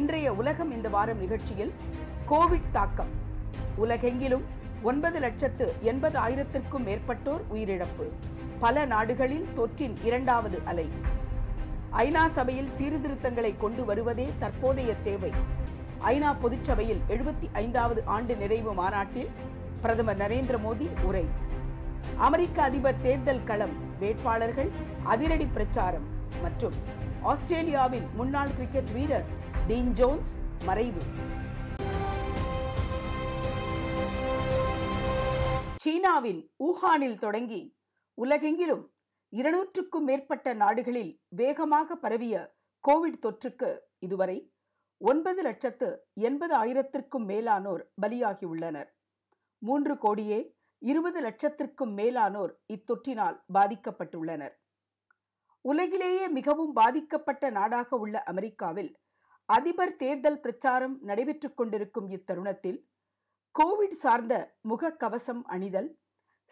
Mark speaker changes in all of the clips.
Speaker 1: இன்றைய உலகம் இந்த வாரம் நிகழ்ச்சியில் கோவிட் தாக்கம் உலகெங்கிலும் ஒன்பது லட்சத்து எண்பது ஆயிரத்திற்கும் மேற்பட்டோர் உயிரிழப்பு பல நாடுகளில் தொற்றின் இரண்டாவது அலை ஐநா சபையில் சீர்திருத்தங்களை கொண்டு வருவதே தற்போதைய தேவை ஐநா பொதுச்சபையில் எழுபத்தி ஐந்தாவது ஆண்டு நிறைவு மாநாட்டில் பிரதமர் நரேந்திர மோடி உரை அமெரிக்க அதிபர் தேர்தல் களம் வேட்பாளர்கள் அதிரடி பிரச்சாரம் மற்றும் ஆஸ்திரேலியாவின் முன்னாள் கிரிக்கெட் வீரர் டீன் ஜோன்ஸ் மறைவு சீனாவின் ஊஹானில் தொடங்கி உலகெங்கிலும் இருநூற்றுக்கும் மேற்பட்ட நாடுகளில் வேகமாக பரவிய கோவிட் தொற்றுக்கு இதுவரை ஒன்பது லட்சத்து எண்பது ஆயிரத்திற்கும் மேலானோர் பலியாகியுள்ளனர் மூன்று கோடியே இருபது லட்சத்திற்கும் மேலானோர் இத்தொற்றினால் பாதிக்கப்பட்டுள்ளனர் உலகிலேயே மிகவும் பாதிக்கப்பட்ட நாடாக உள்ள அமெரிக்காவில் அதிபர் தேர்தல் பிரச்சாரம் நடைபெற்றுக் கொண்டிருக்கும் இத்தருணத்தில் கோவிட் சார்ந்த முக கவசம் அணிதல்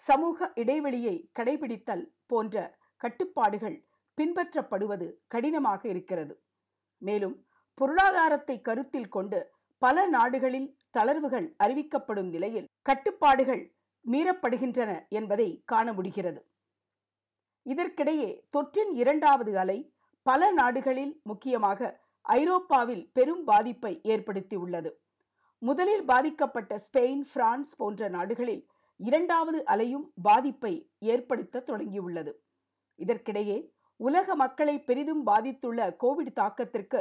Speaker 1: சமூக இடைவெளியை கடைபிடித்தல் போன்ற கட்டுப்பாடுகள் பின்பற்றப்படுவது கடினமாக இருக்கிறது மேலும் பொருளாதாரத்தை கருத்தில் கொண்டு பல நாடுகளில் தளர்வுகள் அறிவிக்கப்படும் நிலையில் கட்டுப்பாடுகள் மீறப்படுகின்றன என்பதை காண முடிகிறது இதற்கிடையே தொற்றின் இரண்டாவது அலை பல நாடுகளில் முக்கியமாக ஐரோப்பாவில் பெரும் பாதிப்பை ஏற்படுத்தியுள்ளது முதலில் பாதிக்கப்பட்ட ஸ்பெயின் பிரான்ஸ் போன்ற நாடுகளில் இரண்டாவது அலையும் பாதிப்பை ஏற்படுத்த தொடங்கியுள்ளது இதற்கிடையே உலக மக்களை பெரிதும் பாதித்துள்ள கோவிட் தாக்கத்திற்கு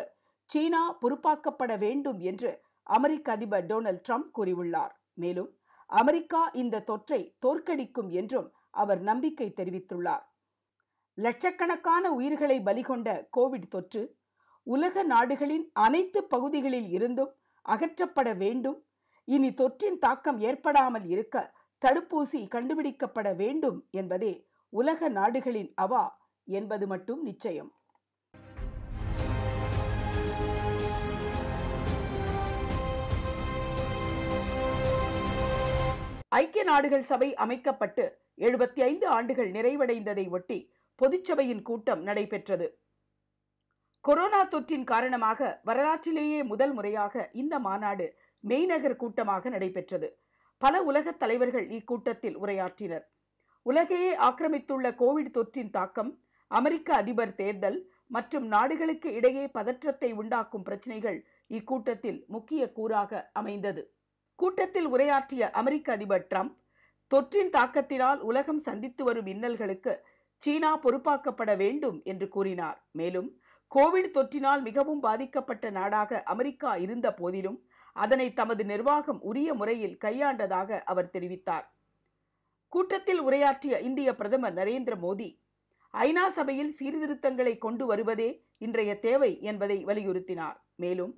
Speaker 1: சீனா பொறுப்பாக்கப்பட வேண்டும் என்று அமெரிக்க அதிபர் டொனால்ட் ட்ரம்ப் கூறியுள்ளார் மேலும் அமெரிக்கா இந்த தொற்றை தோற்கடிக்கும் என்றும் அவர் நம்பிக்கை தெரிவித்துள்ளார் லட்சக்கணக்கான உயிர்களை பலிகொண்ட கோவிட் தொற்று உலக நாடுகளின் அனைத்து பகுதிகளில் இருந்தும் அகற்றப்பட வேண்டும் இனி தொற்றின் தாக்கம் ஏற்படாமல் இருக்க தடுப்பூசி கண்டுபிடிக்கப்பட வேண்டும் என்பதே உலக நாடுகளின் அவா என்பது மட்டும் நிச்சயம் ஐக்கிய நாடுகள் சபை அமைக்கப்பட்டு எழுபத்தி ஐந்து ஆண்டுகள் நிறைவடைந்ததை ஒட்டி பொதுச்சபையின் கூட்டம் நடைபெற்றது கொரோனா தொற்றின் காரணமாக வரலாற்றிலேயே முதல் முறையாக இந்த மாநாடு மெய்நகர் கூட்டமாக நடைபெற்றது பல உலகத் தலைவர்கள் இக்கூட்டத்தில் உரையாற்றினர் உலகையே ஆக்கிரமித்துள்ள கோவிட் தொற்றின் தாக்கம் அமெரிக்க அதிபர் தேர்தல் மற்றும் நாடுகளுக்கு இடையே பதற்றத்தை உண்டாக்கும் பிரச்சினைகள் இக்கூட்டத்தில் முக்கிய கூறாக அமைந்தது கூட்டத்தில் உரையாற்றிய அமெரிக்க அதிபர் டிரம்ப் தொற்றின் தாக்கத்தினால் உலகம் சந்தித்து வரும் இன்னல்களுக்கு சீனா பொறுப்பாக்கப்பட வேண்டும் என்று கூறினார் மேலும் கோவிட் தொற்றினால் மிகவும் பாதிக்கப்பட்ட நாடாக அமெரிக்கா இருந்த போதிலும் அதனை தமது நிர்வாகம் உரிய முறையில் கையாண்டதாக அவர் தெரிவித்தார் கூட்டத்தில் உரையாற்றிய இந்திய பிரதமர் நரேந்திர மோடி ஐநா சபையில் சீர்திருத்தங்களை கொண்டு வருவதே இன்றைய தேவை என்பதை வலியுறுத்தினார் மேலும்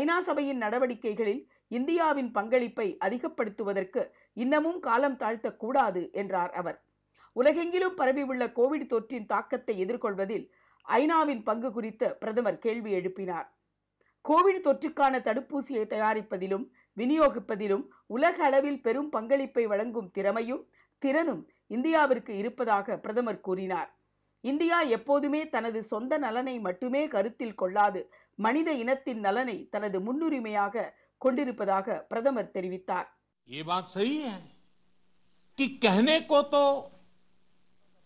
Speaker 1: ஐநா சபையின் நடவடிக்கைகளில் இந்தியாவின் பங்களிப்பை அதிகப்படுத்துவதற்கு இன்னமும் காலம் தாழ்த்தக்கூடாது என்றார் அவர் உலகெங்கிலும் பரவியுள்ள கோவிட் தொற்றின் தாக்கத்தை எதிர்கொள்வதில் ஐநாவின் பங்கு குறித்து பிரதமர் கேள்வி எழுப்பினார் கோவிட் தொற்றுக்கான தடுப்பூசியை தயாரிப்பதிலும் விநியோகிப்பதிலும் உலக அளவில் பெரும் பங்களிப்பை வழங்கும் திறமையும் திறனும் இந்தியாவிற்கு இருப்பதாக பிரதமர் கூறினார் இந்தியா எப்போதுமே தனது சொந்த நலனை மட்டுமே கருத்தில் கொள்ளாது மனித இனத்தின் நலனை தனது முன்னுரிமையாக கொண்டிருப்பதாக பிரதமர் தெரிவித்தார்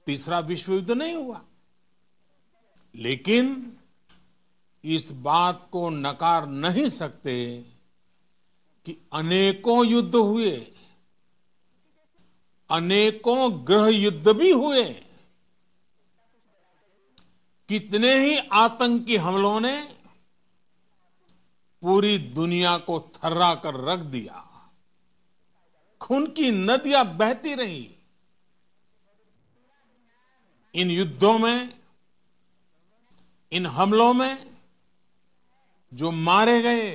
Speaker 2: तीसरा नहीं हुआ लेकिन इस बात को नकार नहीं सकते कि अनेकों युद्ध हुए अनेकों ग्रह युद्ध भी हुए कितने ही आतंकी हमलों ने पूरी दुनिया को थर्रा कर रख दिया खून की नदियां बहती रही इन युद्धों में इन हमलों में जो मारे गए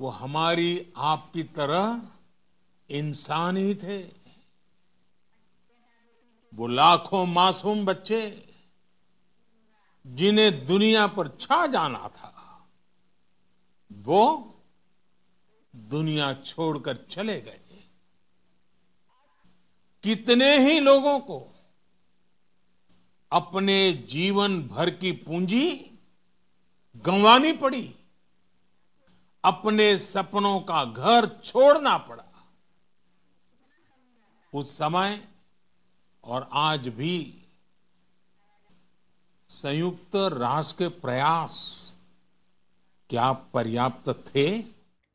Speaker 2: वो हमारी आपकी तरह इंसान ही थे वो लाखों मासूम बच्चे जिन्हें दुनिया पर छा जाना था वो दुनिया छोड़कर चले गए कितने ही लोगों को अपने जीवन भर की पूंजी गंवानी पड़ी अपने सपनों का घर छोड़ना पड़ा उस समय और आज भी संयुक्त राष्ट्र के प्रयास क्या पर्याप्त थे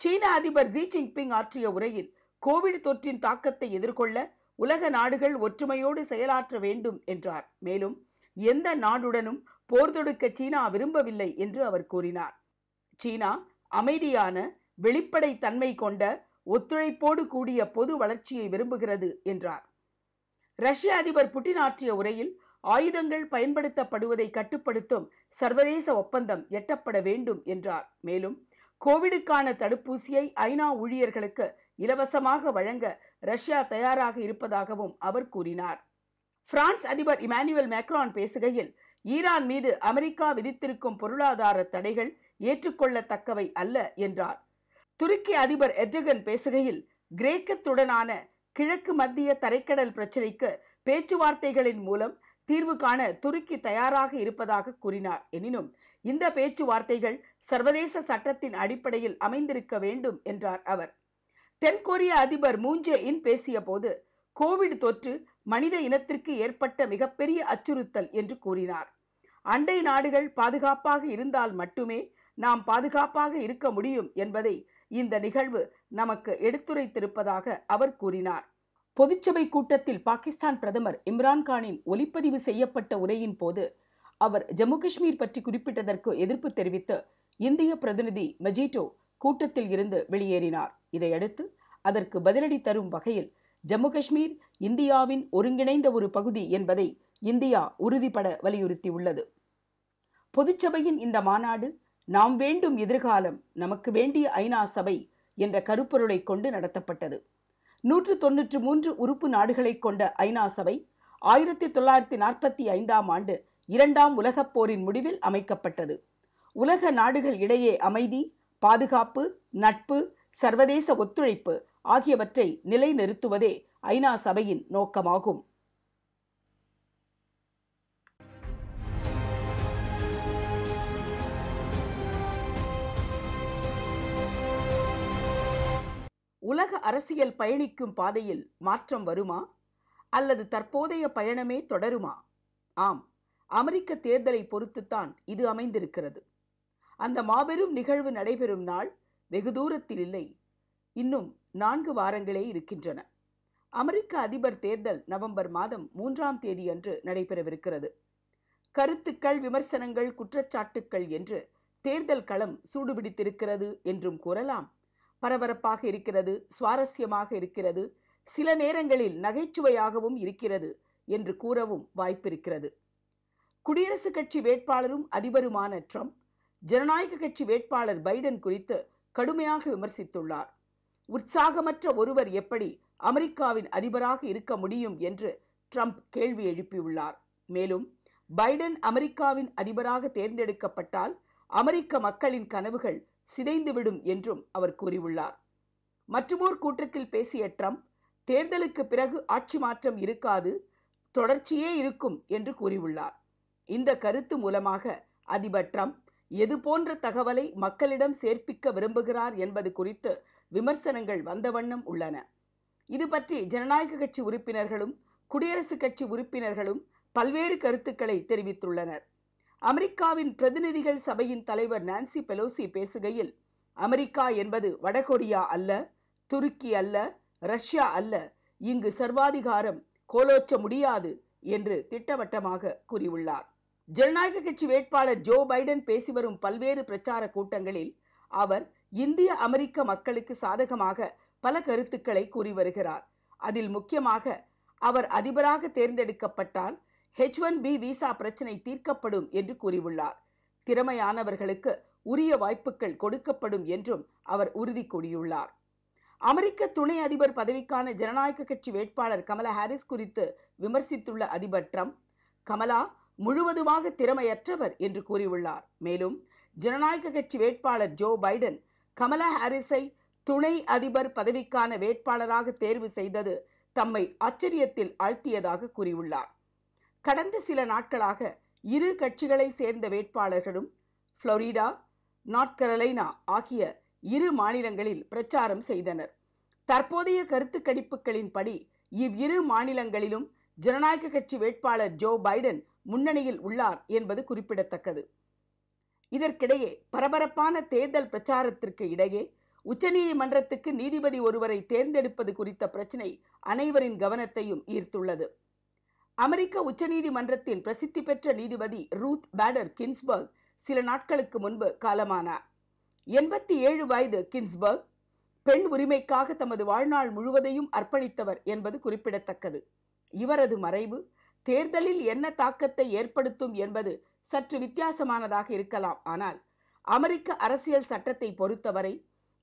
Speaker 1: சீன अधिपर जी जिनपिंग ஆற்றிய உரையில் कोविड தொற்றின் தாக்கத்தை உலக நாடுகள் ஒற்றுமையோடு செயலாற்ற வேண்டும் என்றார் மேலும் எந்த நாடுடனும் போர் தொடுக்க சீனா விரும்பவில்லை என்று அவர் கூறினார் சீனா அமைதியான வெளிப்படை தன்மை கொண்ட ஒத்துழைப்போடு கூடிய பொது வளர்ச்சியை விரும்புகிறது என்றார் ரஷ்ய அதிபர் புட்டின் ஆற்றிய உரையில் ஆயுதங்கள் பயன்படுத்தப்படுவதை கட்டுப்படுத்தும் சர்வதேச ஒப்பந்தம் எட்டப்பட வேண்டும் என்றார் மேலும் கோவிடுக்கான தடுப்பூசியை ஐநா ஊழியர்களுக்கு இலவசமாக வழங்க ரஷ்யா தயாராக இருப்பதாகவும் அவர் கூறினார் பிரான்ஸ் அதிபர் இமானுவேல் மேக்ரான் பேசுகையில் ஈரான் மீது அமெரிக்கா விதித்திருக்கும் பொருளாதார தடைகள் ஏற்றுக்கொள்ளத்தக்கவை அல்ல என்றார் துருக்கி அதிபர் எட்ரகன் பேசுகையில் கிரேக்கத்துடனான கிழக்கு மத்திய தரைக்கடல் பிரச்சினைக்கு பேச்சுவார்த்தைகளின் மூலம் தீர்வு காண துருக்கி தயாராக இருப்பதாக கூறினார் எனினும் இந்த பேச்சுவார்த்தைகள் சர்வதேச சட்டத்தின் அடிப்படையில் அமைந்திருக்க வேண்டும் என்றார் அவர் தென்கொரிய அதிபர் மூஞ்சே இன் பேசிய போது கோவிட் தொற்று மனித இனத்திற்கு ஏற்பட்ட மிகப்பெரிய அச்சுறுத்தல் என்று கூறினார் அண்டை நாடுகள் பாதுகாப்பாக இருந்தால் மட்டுமே நாம் பாதுகாப்பாக இருக்க முடியும் என்பதை இந்த நிகழ்வு நமக்கு எடுத்துரைத்திருப்பதாக அவர் கூறினார் பொதுச்சபை கூட்டத்தில் பாகிஸ்தான் பிரதமர் இம்ரான்கானின் ஒலிப்பதிவு செய்யப்பட்ட உரையின் போது அவர் ஜம்மு காஷ்மீர் பற்றி குறிப்பிட்டதற்கு எதிர்ப்பு தெரிவித்து இந்திய பிரதிநிதி மஜிட்டோ கூட்டத்தில் இருந்து வெளியேறினார் இதையடுத்து அதற்கு பதிலடி தரும் வகையில் ஜம்மு காஷ்மீர் இந்தியாவின் ஒருங்கிணைந்த ஒரு பகுதி என்பதை இந்தியா உறுதிபட வலியுறுத்தியுள்ளது பொதுச்சபையின் இந்த மாநாடு நாம் வேண்டும் எதிர்காலம் நமக்கு வேண்டிய ஐநா சபை என்ற கருப்பொருளை கொண்டு நடத்தப்பட்டது நூற்று தொன்னூற்று மூன்று உறுப்பு நாடுகளை கொண்ட ஐநா சபை ஆயிரத்தி தொள்ளாயிரத்தி நாற்பத்தி ஐந்தாம் ஆண்டு இரண்டாம் உலகப் போரின் முடிவில் அமைக்கப்பட்டது உலக நாடுகள் இடையே அமைதி பாதுகாப்பு நட்பு சர்வதேச ஒத்துழைப்பு ஆகியவற்றை நிலைநிறுத்துவதே ஐநா சபையின் நோக்கமாகும் உலக அரசியல் பயணிக்கும் பாதையில் மாற்றம் வருமா அல்லது தற்போதைய பயணமே தொடருமா ஆம் அமெரிக்க தேர்தலை பொறுத்துத்தான் இது அமைந்திருக்கிறது அந்த மாபெரும் நிகழ்வு நடைபெறும் நாள் வெகு தூரத்தில் இல்லை இன்னும் நான்கு வாரங்களே இருக்கின்றன அமெரிக்க அதிபர் தேர்தல் நவம்பர் மாதம் மூன்றாம் தேதி அன்று நடைபெறவிருக்கிறது கருத்துக்கள் விமர்சனங்கள் குற்றச்சாட்டுக்கள் என்று தேர்தல் களம் சூடுபிடித்திருக்கிறது என்றும் கூறலாம் பரபரப்பாக இருக்கிறது சுவாரஸ்யமாக இருக்கிறது சில நேரங்களில் நகைச்சுவையாகவும் இருக்கிறது என்று கூறவும் வாய்ப்பிருக்கிறது குடியரசுக் கட்சி வேட்பாளரும் அதிபருமான ட்ரம்ப் ஜனநாயக கட்சி வேட்பாளர் பைடன் குறித்து கடுமையாக விமர்சித்துள்ளார் உற்சாகமற்ற ஒருவர் எப்படி அமெரிக்காவின் அதிபராக இருக்க முடியும் என்று ட்ரம்ப் கேள்வி எழுப்பியுள்ளார் மேலும் பைடன் அமெரிக்காவின் அதிபராக தேர்ந்தெடுக்கப்பட்டால் அமெரிக்க மக்களின் கனவுகள் சிதைந்துவிடும் என்றும் அவர் கூறியுள்ளார் மற்றுமோர் கூட்டத்தில் பேசிய ட்ரம்ப் தேர்தலுக்கு பிறகு ஆட்சி மாற்றம் இருக்காது தொடர்ச்சியே இருக்கும் என்று கூறியுள்ளார் இந்த கருத்து மூலமாக அதிபர் ட்ரம்ப் எது போன்ற தகவலை மக்களிடம் சேர்ப்பிக்க விரும்புகிறார் என்பது குறித்து விமர்சனங்கள் வந்த வண்ணம் உள்ளன இது பற்றி ஜனநாயக கட்சி உறுப்பினர்களும் குடியரசுக் கட்சி உறுப்பினர்களும் பல்வேறு கருத்துக்களை தெரிவித்துள்ளனர் அமெரிக்காவின் பிரதிநிதிகள் சபையின் தலைவர் நான்சி பெலோசி பேசுகையில் அமெரிக்கா என்பது வடகொரியா அல்ல துருக்கி அல்ல ரஷ்யா அல்ல இங்கு சர்வாதிகாரம் கோலோச்ச முடியாது என்று திட்டவட்டமாக கூறியுள்ளார் ஜனநாயக கட்சி வேட்பாளர் ஜோ பைடன் பேசி வரும் பல்வேறு பிரச்சார கூட்டங்களில் அவர் இந்திய அமெரிக்க மக்களுக்கு சாதகமாக பல கருத்துக்களை கூறி வருகிறார் அதில் முக்கியமாக அவர் அதிபராக தேர்ந்தெடுக்கப்பட்டால் ஹெச் ஒன் பி விசா பிரச்சினை தீர்க்கப்படும் என்று கூறியுள்ளார் திறமையானவர்களுக்கு உரிய வாய்ப்புகள் கொடுக்கப்படும் என்றும் அவர் உறுதி கூறியுள்ளார் அமெரிக்க துணை அதிபர் பதவிக்கான ஜனநாயக கட்சி வேட்பாளர் கமலா ஹாரிஸ் குறித்து விமர்சித்துள்ள அதிபர் ட்ரம்ப் கமலா முழுவதுமாக திறமையற்றவர் என்று கூறியுள்ளார் மேலும் ஜனநாயக கட்சி வேட்பாளர் ஜோ பைடன் கமலா ஹாரிஸை துணை அதிபர் பதவிக்கான வேட்பாளராக தேர்வு செய்தது தம்மை ஆச்சரியத்தில் ஆழ்த்தியதாக கூறியுள்ளார் கடந்த சில நாட்களாக இரு கட்சிகளை சேர்ந்த வேட்பாளர்களும் புளோரிடா நார்த் கரலைனா ஆகிய இரு மாநிலங்களில் பிரச்சாரம் செய்தனர் தற்போதைய கருத்து கணிப்புகளின்படி இவ்விரு மாநிலங்களிலும் ஜனநாயக கட்சி வேட்பாளர் ஜோ பைடன் முன்னணியில் உள்ளார் என்பது குறிப்பிடத்தக்கது இதற்கிடையே பரபரப்பான தேர்தல் பிரச்சாரத்திற்கு இடையே உச்சநீதிமன்றத்துக்கு நீதிபதி ஒருவரை தேர்ந்தெடுப்பது குறித்த பிரச்சினை அனைவரின் கவனத்தையும் ஈர்த்துள்ளது அமெரிக்க உச்சநீதிமன்றத்தின் பிரசித்தி பெற்ற நீதிபதி ரூத் பேடர் கின்ஸ்பர்க் சில நாட்களுக்கு முன்பு காலமானார் எண்பத்தி ஏழு வயது கின்ஸ்பர்க் பெண் உரிமைக்காக தமது வாழ்நாள் முழுவதையும் அர்ப்பணித்தவர் என்பது குறிப்பிடத்தக்கது இவரது மறைவு தேர்தலில் என்ன தாக்கத்தை ஏற்படுத்தும் என்பது சற்று வித்தியாசமானதாக இருக்கலாம் ஆனால் அமெரிக்க அரசியல் சட்டத்தை பொறுத்தவரை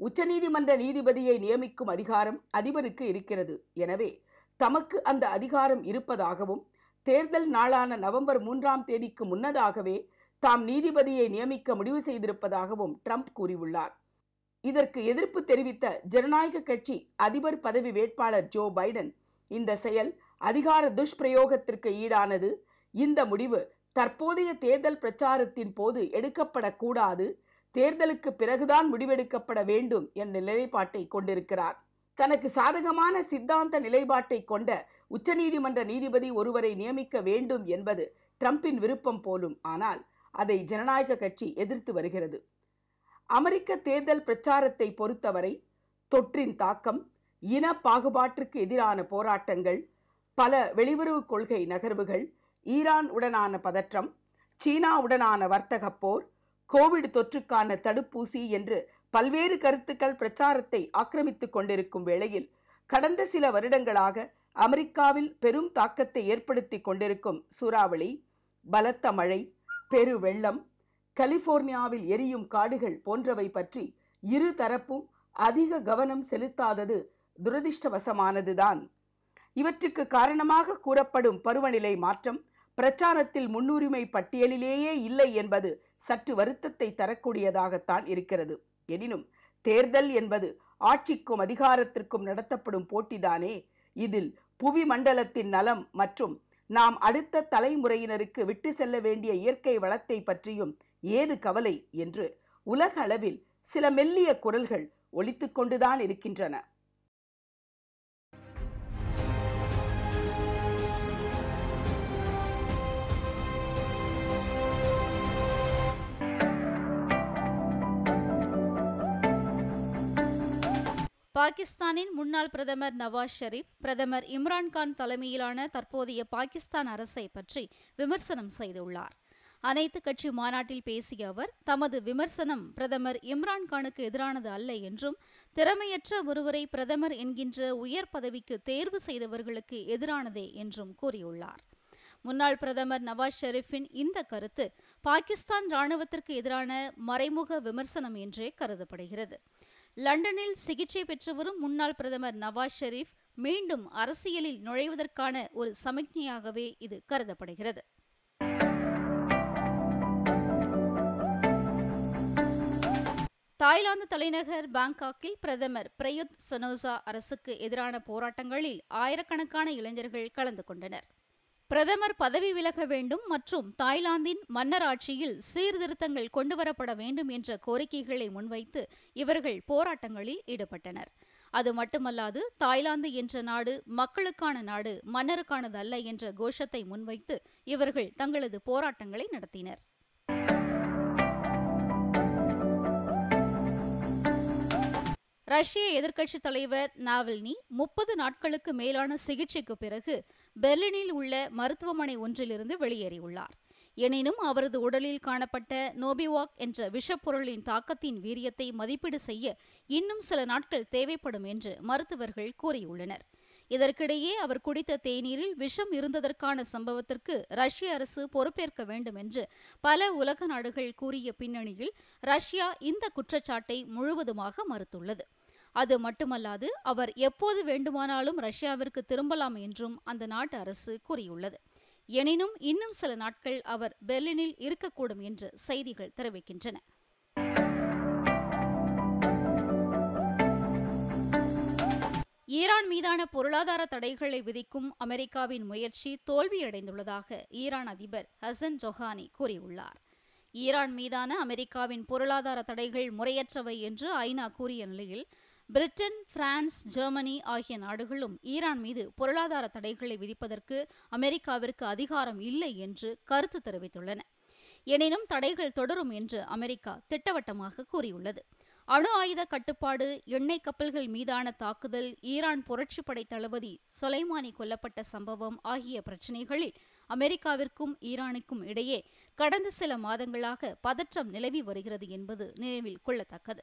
Speaker 1: உச்சநீதிமன்ற நீதிபதியை நியமிக்கும் அதிகாரம் அதிபருக்கு இருக்கிறது எனவே தமக்கு அந்த அதிகாரம் இருப்பதாகவும் தேர்தல் நாளான நவம்பர் மூன்றாம் தேதிக்கு முன்னதாகவே தாம் நீதிபதியை நியமிக்க முடிவு செய்திருப்பதாகவும் ட்ரம்ப் கூறியுள்ளார் இதற்கு எதிர்ப்பு தெரிவித்த ஜனநாயக கட்சி அதிபர் பதவி வேட்பாளர் ஜோ பைடன் இந்த செயல் அதிகார துஷ்பிரயோகத்திற்கு ஈடானது இந்த முடிவு தற்போதைய தேர்தல் பிரச்சாரத்தின் போது எடுக்கப்படக்கூடாது தேர்தலுக்கு பிறகுதான் முடிவெடுக்கப்பட வேண்டும் என்ற நிலைப்பாட்டை கொண்டிருக்கிறார் தனக்கு சாதகமான சித்தாந்த நிலைப்பாட்டை கொண்ட உச்சநீதிமன்ற நீதிபதி ஒருவரை நியமிக்க வேண்டும் என்பது ட்ரம்பின் விருப்பம் போலும் ஆனால் அதை ஜனநாயக கட்சி எதிர்த்து வருகிறது அமெரிக்க தேர்தல் பிரச்சாரத்தை பொறுத்தவரை தொற்றின் தாக்கம் இன பாகுபாட்டிற்கு எதிரான போராட்டங்கள் பல வெளிவுறவு கொள்கை நகர்வுகள் ஈரான் உடனான பதற்றம் சீனாவுடனான வர்த்தக போர் கோவிட் தொற்றுக்கான தடுப்பூசி என்று பல்வேறு கருத்துக்கள் பிரச்சாரத்தை ஆக்கிரமித்துக் கொண்டிருக்கும் வேளையில் கடந்த சில வருடங்களாக அமெரிக்காவில் பெரும் தாக்கத்தை ஏற்படுத்தி கொண்டிருக்கும் சூறாவளி பலத்த மழை பெரு வெள்ளம் கலிபோர்னியாவில் எரியும் காடுகள் போன்றவை பற்றி இரு அதிக கவனம் செலுத்தாதது துரதிருஷ்டவசமானதுதான் இவற்றுக்கு காரணமாக கூறப்படும் பருவநிலை மாற்றம் பிரச்சாரத்தில் முன்னுரிமை பட்டியலிலேயே இல்லை என்பது சற்று வருத்தத்தை தரக்கூடியதாகத்தான் இருக்கிறது எனினும் தேர்தல் என்பது ஆட்சிக்கும் அதிகாரத்திற்கும் நடத்தப்படும் போட்டிதானே இதில் புவி மண்டலத்தின் நலம் மற்றும் நாம் அடுத்த தலைமுறையினருக்கு விட்டு செல்ல வேண்டிய இயற்கை வளத்தை பற்றியும் ஏது கவலை என்று உலக அளவில் சில மெல்லிய குரல்கள் ஒழித்து கொண்டுதான் இருக்கின்றன
Speaker 3: பாகிஸ்தானின் முன்னாள் பிரதமர் நவாஸ் ஷெரீப் பிரதமர் இம்ரான்கான் தலைமையிலான தற்போதைய பாகிஸ்தான் அரசை பற்றி விமர்சனம் செய்துள்ளார் அனைத்து கட்சி மாநாட்டில் பேசிய அவர் தமது விமர்சனம் பிரதமர் இம்ரான்கானுக்கு எதிரானது அல்ல என்றும் திறமையற்ற ஒருவரை பிரதமர் என்கின்ற உயர் பதவிக்கு தேர்வு செய்தவர்களுக்கு எதிரானதே என்றும் கூறியுள்ளார் முன்னாள் பிரதமர் நவாஸ் ஷெரீஃபின் இந்த கருத்து பாகிஸ்தான் ராணுவத்திற்கு எதிரான மறைமுக விமர்சனம் என்றே கருதப்படுகிறது லண்டனில் சிகிச்சை பெற்று வரும் முன்னாள் பிரதமர் நவாஸ் ஷெரீப் மீண்டும் அரசியலில் நுழைவதற்கான ஒரு சமிக்ஞையாகவே இது கருதப்படுகிறது தாய்லாந்து தலைநகர் பாங்காக்கில் பிரதமர் பிரயுத் சனோசா அரசுக்கு எதிரான போராட்டங்களில் ஆயிரக்கணக்கான இளைஞர்கள் கலந்து கொண்டனர் பிரதமர் பதவி விலக வேண்டும் மற்றும் தாய்லாந்தின் மன்னர் ஆட்சியில் சீர்திருத்தங்கள் கொண்டுவரப்பட வேண்டும் என்ற கோரிக்கைகளை முன்வைத்து இவர்கள் போராட்டங்களில் ஈடுபட்டனர் அது மட்டுமல்லாது தாய்லாந்து என்ற நாடு மக்களுக்கான நாடு மன்னருக்கானது அல்ல என்ற கோஷத்தை முன்வைத்து இவர்கள் தங்களது போராட்டங்களை நடத்தினர் ரஷ்ய எதிர்க்கட்சித் தலைவர் நாவல்னி முப்பது நாட்களுக்கு மேலான சிகிச்சைக்கு பிறகு பெர்லினில் உள்ள மருத்துவமனை ஒன்றிலிருந்து வெளியேறியுள்ளார் எனினும் அவரது உடலில் காணப்பட்ட நோபிவாக் என்ற விஷப்பொருளின் தாக்கத்தின் வீரியத்தை மதிப்பீடு செய்ய இன்னும் சில நாட்கள் தேவைப்படும் என்று மருத்துவர்கள் கூறியுள்ளனர் இதற்கிடையே அவர் குடித்த தேநீரில் விஷம் இருந்ததற்கான சம்பவத்திற்கு ரஷ்ய அரசு பொறுப்பேற்க வேண்டும் என்று பல உலக நாடுகள் கூறிய பின்னணியில் ரஷ்யா இந்த குற்றச்சாட்டை முழுவதுமாக மறுத்துள்ளது அது மட்டுமல்லாது அவர் எப்போது வேண்டுமானாலும் ரஷ்யாவிற்கு திரும்பலாம் என்றும் அந்த நாட்டு அரசு கூறியுள்ளது எனினும் இன்னும் சில நாட்கள் அவர் பெர்லினில் இருக்கக்கூடும் என்று செய்திகள் தெரிவிக்கின்றன ஈரான் மீதான பொருளாதார தடைகளை விதிக்கும் அமெரிக்காவின் முயற்சி தோல்வியடைந்துள்ளதாக ஈரான் அதிபர் ஹசன் ஜொஹானி கூறியுள்ளார் ஈரான் மீதான அமெரிக்காவின் பொருளாதார தடைகள் முறையற்றவை என்று ஐநா கூறிய நிலையில் பிரிட்டன் பிரான்ஸ் ஜெர்மனி ஆகிய நாடுகளும் ஈரான் மீது பொருளாதார தடைகளை விதிப்பதற்கு அமெரிக்காவிற்கு அதிகாரம் இல்லை என்று கருத்து தெரிவித்துள்ளன எனினும் தடைகள் தொடரும் என்று அமெரிக்கா திட்டவட்டமாக கூறியுள்ளது அணு ஆயுத கட்டுப்பாடு எண்ணெய் கப்பல்கள் மீதான தாக்குதல் ஈரான் புரட்சிப்படை தளபதி சொலைமானி கொல்லப்பட்ட சம்பவம் ஆகிய பிரச்சினைகளில் அமெரிக்காவிற்கும் ஈரானுக்கும் இடையே கடந்த சில மாதங்களாக பதற்றம் நிலவி வருகிறது என்பது நினைவில் கொள்ளத்தக்கது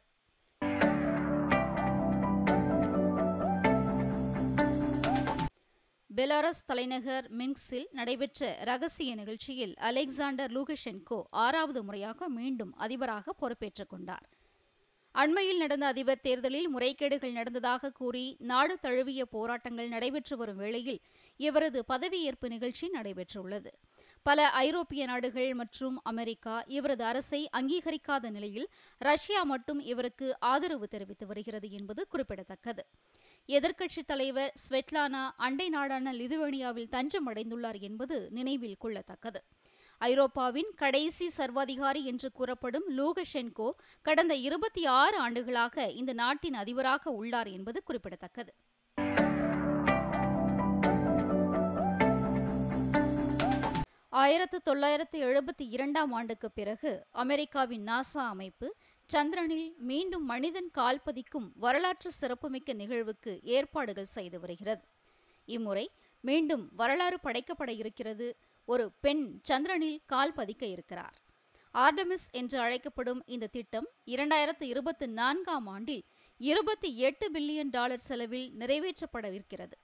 Speaker 3: பெலாரஸ் தலைநகர் மின்க்ஸில் நடைபெற்ற ரகசிய நிகழ்ச்சியில் அலெக்சாண்டர் லூகஷென்கோ ஆறாவது முறையாக மீண்டும் அதிபராக பொறுப்பேற்றுக் கொண்டார் அண்மையில் நடந்த அதிபர் தேர்தலில் முறைகேடுகள் நடந்ததாக கூறி நாடு தழுவிய போராட்டங்கள் நடைபெற்று வரும் வேளையில் இவரது பதவியேற்பு நிகழ்ச்சி நடைபெற்றுள்ளது பல ஐரோப்பிய நாடுகள் மற்றும் அமெரிக்கா இவரது அரசை அங்கீகரிக்காத நிலையில் ரஷ்யா மட்டும் இவருக்கு ஆதரவு தெரிவித்து வருகிறது என்பது குறிப்பிடத்தக்கது எதிர்க்கட்சித் தலைவர் ஸ்வெட்லானா அண்டை நாடான லிதுவேனியாவில் தஞ்சம் அடைந்துள்ளார் என்பது நினைவில் கொள்ளத்தக்கது ஐரோப்பாவின் கடைசி சர்வாதிகாரி என்று கூறப்படும் லூகஷென்கோ கடந்த இருபத்தி ஆறு ஆண்டுகளாக இந்த நாட்டின் அதிபராக உள்ளார் என்பது குறிப்பிடத்தக்கது ஆயிரத்து தொள்ளாயிரத்து எழுபத்தி இரண்டாம் ஆண்டுக்கு பிறகு அமெரிக்காவின் நாசா அமைப்பு சந்திரனில் மீண்டும் மனிதன் கால் பதிக்கும் வரலாற்று சிறப்புமிக்க நிகழ்வுக்கு ஏற்பாடுகள் செய்து வருகிறது இம்முறை மீண்டும் வரலாறு படைக்கப்பட இருக்கிறது ஒரு பெண் சந்திரனில் கால் பதிக்க இருக்கிறார் ஆர்டமிஸ் என்று அழைக்கப்படும் இந்த திட்டம் இரண்டாயிரத்து இருபத்தி நான்காம் ஆண்டில் இருபத்தி எட்டு பில்லியன் டாலர் செலவில் நிறைவேற்றப்படவிருக்கிறது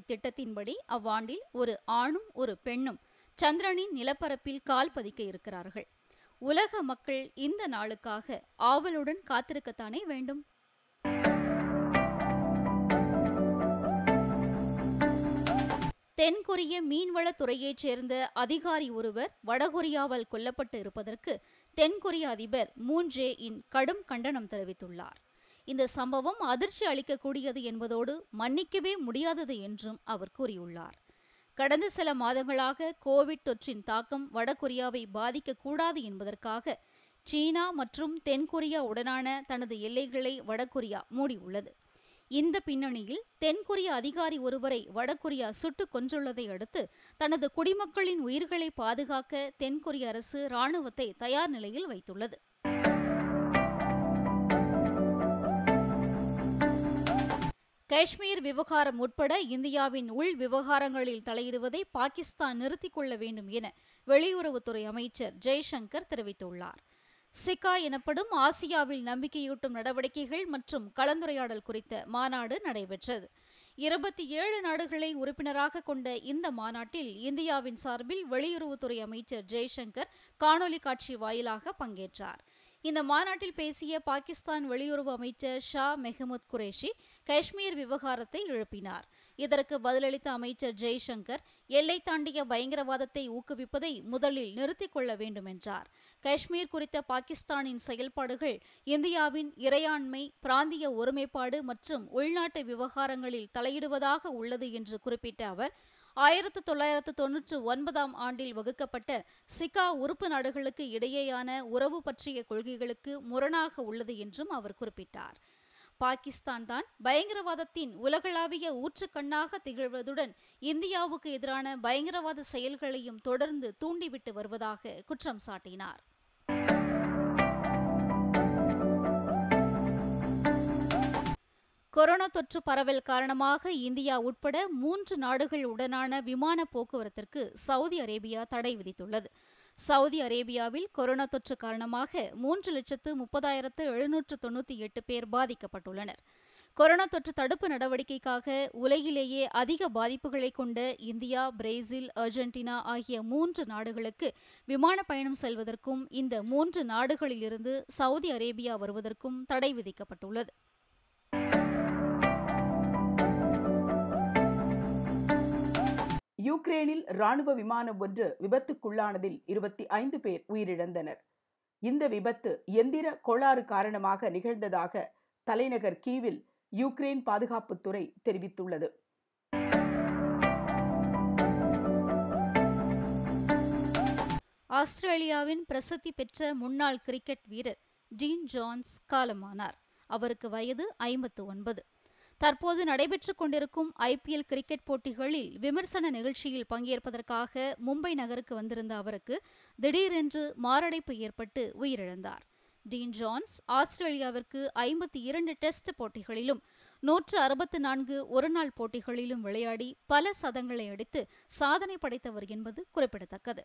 Speaker 3: இத்திட்டத்தின்படி அவ்வாண்டில் ஒரு ஆணும் ஒரு பெண்ணும் சந்திரனின் நிலப்பரப்பில் கால் பதிக்க இருக்கிறார்கள் உலக மக்கள் இந்த நாளுக்காக ஆவலுடன் காத்திருக்கத்தானே வேண்டும் தென்கொரிய மீன்வளத் துறையைச் சேர்ந்த அதிகாரி ஒருவர் வடகொரியாவால் கொல்லப்பட்டு இருப்பதற்கு தென்கொரிய அதிபர் மூன் ஜே இன் கடும் கண்டனம் தெரிவித்துள்ளார் இந்த சம்பவம் அதிர்ச்சி அளிக்கக்கூடியது என்பதோடு மன்னிக்கவே முடியாதது என்றும் அவர் கூறியுள்ளார் கடந்த சில மாதங்களாக கோவிட் தொற்றின் தாக்கம் வடகொரியாவை பாதிக்கக்கூடாது என்பதற்காக சீனா மற்றும் தென்கொரியா உடனான தனது எல்லைகளை வடகொரியா மூடியுள்ளது இந்த பின்னணியில் தென்கொரிய அதிகாரி ஒருவரை வடகொரியா சுட்டு கொன்றுள்ளதை அடுத்து தனது குடிமக்களின் உயிர்களை பாதுகாக்க தென்கொரிய அரசு ராணுவத்தை தயார் நிலையில் வைத்துள்ளது காஷ்மீர் விவகாரம் உட்பட இந்தியாவின் உள் விவகாரங்களில் தலையிடுவதை பாகிஸ்தான் நிறுத்திக் கொள்ள வேண்டும் என வெளியுறவுத்துறை அமைச்சர் ஜெய்சங்கர் தெரிவித்துள்ளார் சிக்கா எனப்படும் ஆசியாவில் நம்பிக்கையூட்டும் நடவடிக்கைகள் மற்றும் கலந்துரையாடல் குறித்த மாநாடு நடைபெற்றது இருபத்தி ஏழு நாடுகளை உறுப்பினராக கொண்ட இந்த மாநாட்டில் இந்தியாவின் சார்பில் வெளியுறவுத்துறை அமைச்சர் ஜெய்சங்கர் காணொலி காட்சி வாயிலாக பங்கேற்றார் இந்த மாநாட்டில் பேசிய பாகிஸ்தான் வெளியுறவு அமைச்சர் ஷா மெஹமூத் குரேஷி காஷ்மீர் விவகாரத்தை எழுப்பினார் இதற்கு பதிலளித்த அமைச்சர் ஜெய்சங்கர் எல்லை தாண்டிய பயங்கரவாதத்தை ஊக்குவிப்பதை முதலில் நிறுத்திக் கொள்ள வேண்டும் என்றார் காஷ்மீர் குறித்த பாகிஸ்தானின் செயல்பாடுகள் இந்தியாவின் இறையாண்மை பிராந்திய ஒருமைப்பாடு மற்றும் உள்நாட்டு விவகாரங்களில் தலையிடுவதாக உள்ளது என்று குறிப்பிட்ட அவர் ஆயிரத்து தொள்ளாயிரத்து தொன்னூற்று ஒன்பதாம் ஆண்டில் வகுக்கப்பட்ட சிகா உறுப்பு நாடுகளுக்கு இடையேயான உறவு பற்றிய கொள்கைகளுக்கு முரணாக உள்ளது என்றும் அவர் குறிப்பிட்டார் பாகிஸ்தான் தான் பயங்கரவாதத்தின் உலகளாவிய ஊற்றுக்கண்ணாக திகழ்வதுடன் இந்தியாவுக்கு எதிரான பயங்கரவாத செயல்களையும் தொடர்ந்து தூண்டிவிட்டு வருவதாக குற்றம் சாட்டினார் கொரோனா தொற்று பரவல் காரணமாக இந்தியா உட்பட மூன்று நாடுகள் உடனான விமான போக்குவரத்திற்கு சவுதி அரேபியா தடை விதித்துள்ளது சவுதி அரேபியாவில் கொரோனா தொற்று காரணமாக மூன்று லட்சத்து முப்பதாயிரத்து எழுநூற்று தொண்ணூற்றி எட்டு பேர் பாதிக்கப்பட்டுள்ளனர் கொரோனா தொற்று தடுப்பு நடவடிக்கைக்காக உலகிலேயே அதிக பாதிப்புகளை கொண்ட இந்தியா பிரேசில் அர்ஜென்டினா ஆகிய மூன்று நாடுகளுக்கு விமான பயணம் செல்வதற்கும் இந்த மூன்று நாடுகளிலிருந்து சவுதி அரேபியா வருவதற்கும் தடை விதிக்கப்பட்டுள்ளது
Speaker 1: யுக்ரேனில் ராணுவ விமானம் ஒன்று விபத்துக்குள்ளானதில் இருபத்தி ஐந்து பேர் உயிரிழந்தனர் இந்த விபத்து எந்திர கோளாறு காரணமாக நிகழ்ந்ததாக தலைநகர் கீவில் யுக்ரைன் பாதுகாப்புத்துறை தெரிவித்துள்ளது
Speaker 3: ஆஸ்திரேலியாவின் பிரசித்தி பெற்ற முன்னாள் கிரிக்கெட் வீரர் ஜீன் ஜான்ஸ் காலமானார் அவருக்கு வயது ஐம்பத்து ஒன்பது தற்போது நடைபெற்றுக் கொண்டிருக்கும் ஐபிஎல் கிரிக்கெட் போட்டிகளில் விமர்சன நிகழ்ச்சியில் பங்கேற்பதற்காக மும்பை நகருக்கு வந்திருந்த அவருக்கு திடீரென்று மாரடைப்பு ஏற்பட்டு உயிரிழந்தார் டீன் ஜான்ஸ் ஆஸ்திரேலியாவிற்கு ஐம்பத்தி இரண்டு டெஸ்ட் போட்டிகளிலும் நூற்று அறுபத்து நான்கு ஒருநாள் போட்டிகளிலும் விளையாடி பல சதங்களை அடித்து சாதனை படைத்தவர் என்பது குறிப்பிடத்தக்கது